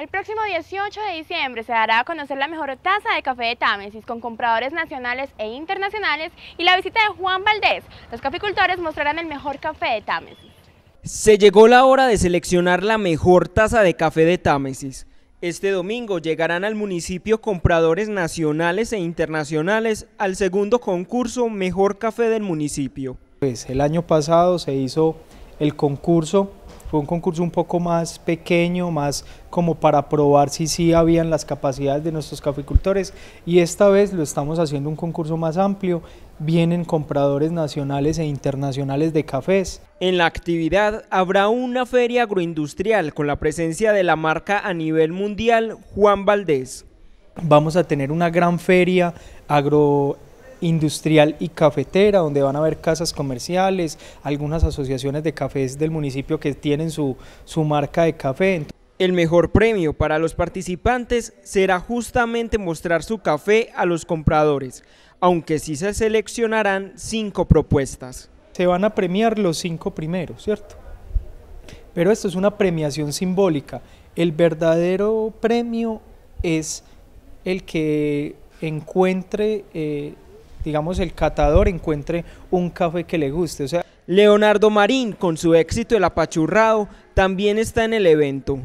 El próximo 18 de diciembre se dará a conocer la mejor taza de café de Támesis con compradores nacionales e internacionales y la visita de Juan Valdés. Los caficultores mostrarán el mejor café de Támesis. Se llegó la hora de seleccionar la mejor taza de café de Támesis. Este domingo llegarán al municipio compradores nacionales e internacionales al segundo concurso Mejor Café del municipio. Pues el año pasado se hizo el concurso fue un concurso un poco más pequeño, más como para probar si sí habían las capacidades de nuestros caficultores y esta vez lo estamos haciendo un concurso más amplio. Vienen compradores nacionales e internacionales de cafés. En la actividad habrá una feria agroindustrial con la presencia de la marca a nivel mundial Juan Valdés. Vamos a tener una gran feria agroindustrial industrial y cafetera, donde van a haber casas comerciales, algunas asociaciones de cafés del municipio que tienen su, su marca de café. El mejor premio para los participantes será justamente mostrar su café a los compradores, aunque sí se seleccionarán cinco propuestas. Se van a premiar los cinco primeros, ¿cierto? Pero esto es una premiación simbólica. El verdadero premio es el que encuentre eh, digamos, el catador encuentre un café que le guste. O sea, Leonardo Marín, con su éxito El Apachurrado, también está en el evento.